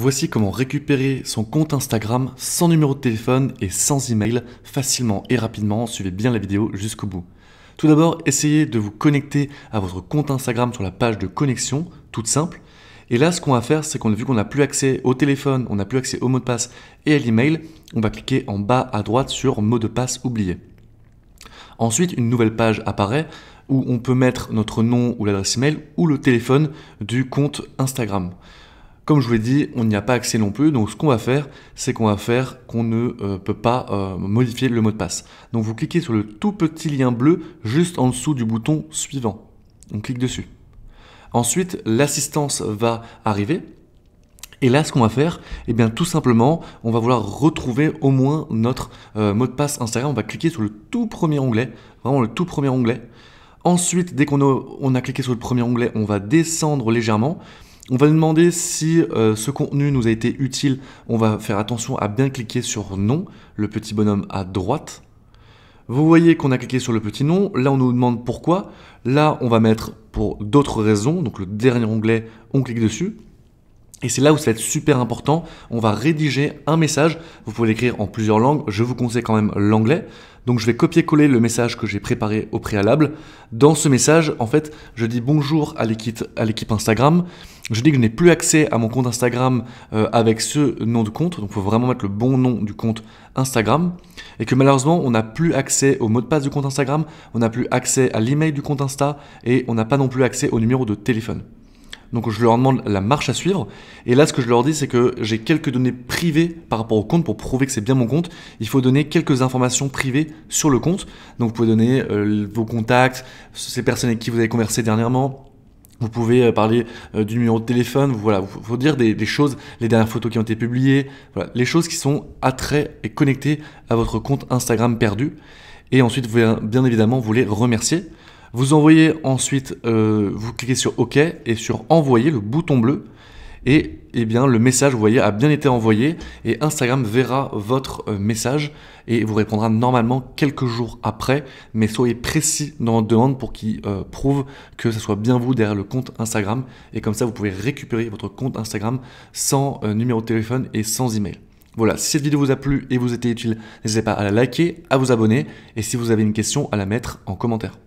Voici comment récupérer son compte Instagram sans numéro de téléphone et sans email facilement et rapidement. Suivez bien la vidéo jusqu'au bout. Tout d'abord, essayez de vous connecter à votre compte Instagram sur la page de connexion, toute simple. Et là, ce qu'on va faire, c'est qu'on a vu qu'on n'a plus accès au téléphone, on n'a plus accès au mot de passe et à l'email. On va cliquer en bas à droite sur mot de passe oublié. Ensuite, une nouvelle page apparaît où on peut mettre notre nom ou l'adresse email ou le téléphone du compte Instagram. Comme je vous l'ai dit, on n'y a pas accès non plus, donc ce qu'on va faire, c'est qu'on va faire qu'on ne euh, peut pas euh, modifier le mot de passe. Donc vous cliquez sur le tout petit lien bleu juste en dessous du bouton suivant. On clique dessus. Ensuite, l'assistance va arriver. Et là, ce qu'on va faire, eh bien, tout simplement, on va vouloir retrouver au moins notre euh, mot de passe Instagram. On va cliquer sur le tout premier onglet, vraiment le tout premier onglet. Ensuite, dès qu'on a, a cliqué sur le premier onglet, on va descendre légèrement. On va nous demander si euh, ce contenu nous a été utile. On va faire attention à bien cliquer sur non, le petit bonhomme à droite. Vous voyez qu'on a cliqué sur le petit nom. Là, on nous demande pourquoi. Là, on va mettre pour d'autres raisons. Donc le dernier onglet, on clique dessus. Et c'est là où ça va être super important. On va rédiger un message. Vous pouvez l'écrire en plusieurs langues. Je vous conseille quand même l'anglais. Donc je vais copier-coller le message que j'ai préparé au préalable. Dans ce message, en fait, je dis bonjour à l'équipe Instagram. Je dis que je n'ai plus accès à mon compte Instagram euh, avec ce nom de compte. Donc il faut vraiment mettre le bon nom du compte Instagram. Et que malheureusement, on n'a plus accès au mot de passe du compte Instagram. On n'a plus accès à l'email du compte Insta. Et on n'a pas non plus accès au numéro de téléphone. Donc je leur demande la marche à suivre. Et là, ce que je leur dis, c'est que j'ai quelques données privées par rapport au compte pour prouver que c'est bien mon compte. Il faut donner quelques informations privées sur le compte. Donc vous pouvez donner euh, vos contacts, ces personnes avec qui vous avez conversé dernièrement, vous pouvez euh, parler euh, du numéro de téléphone, voilà, vous faut dire des, choses, les dernières photos qui ont été publiées, les choses qui sont attrayantes et connectées à votre compte Instagram perdu. Et ensuite, bien évidemment vous les remercier. Vous envoyez ensuite, euh, vous cliquez sur OK et sur Envoyer, le bouton bleu. Et eh bien, le message, vous voyez, a bien été envoyé et Instagram verra votre euh, message et vous répondra normalement quelques jours après. Mais soyez précis dans votre demande pour qu'il euh, prouve que ce soit bien vous derrière le compte Instagram. Et comme ça, vous pouvez récupérer votre compte Instagram sans numéro de téléphone et sans email. Voilà, si cette vidéo vous a plu et vous était utile, n'hésitez pas à la liker, à vous abonner et si vous avez une question, à la mettre en commentaire.